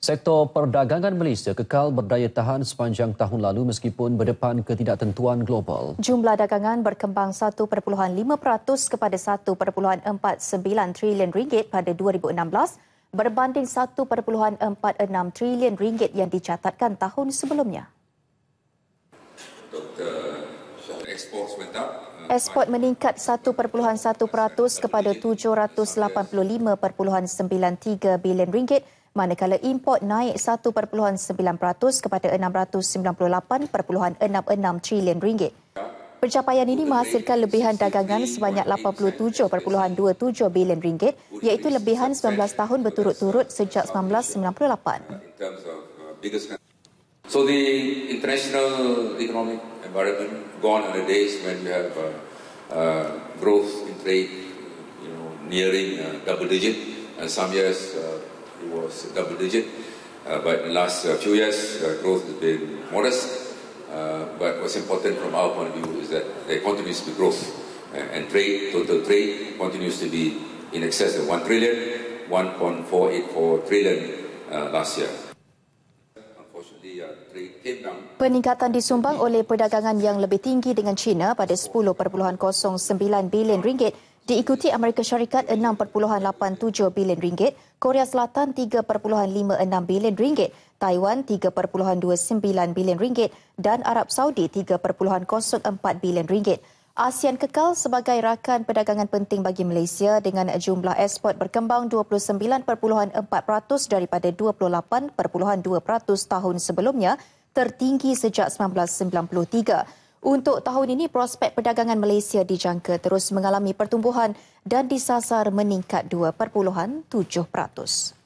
Sektor perdagangan Malaysia kekal berdaya tahan sepanjang tahun lalu meskipun berdepan ketidaktentuan global. Jumlah dagangan berkembang 1.5% kepada 1.49 trilion ringgit pada 2016 berbanding 1.46 trilion ringgit yang dicatatkan tahun sebelumnya. Ekspor meningkat 1.1% kepada 785.93 bilion ringgit manakala import naik 1.9% kepada 698.66 trilion ringgit. Pencapaian ini menghasilkan lebihan dagangan sebanyak 87.27 bilion ringgit iaitu lebihan 19 tahun berturut-turut sejak 1998. So the international economic environment gone in the days when we have uh, uh, growth in trade you know nearing uh, double digit and some years uh, was double digit. Uh, but in the last uh, few years, uh, growth has been modest. Uh, but what's important from our point of view is that there continues to be growth. Uh, and trade, total trade, continues to be in excess of 1 trillion, 1.484 trillion uh, last year. Uh, Peningkatan disumbang oleh perdagangan yang lebih tinggi dengan China pada 10.09 bilion ringgit diikuti Amerika Syarikat 6.87 bilion ringgit, Korea Selatan 3.56 bilion ringgit, Taiwan 3.29 bilion ringgit dan Arab Saudi 3.04 bilion ringgit. ASEAN kekal sebagai rakan perdagangan penting bagi Malaysia dengan jumlah ekspor berkembang 29.4% daripada 28.2% tahun sebelumnya, tertinggi sejak 1993. Untuk tahun ini, prospek perdagangan Malaysia dijangka terus mengalami pertumbuhan dan disasar meningkat 2.7%.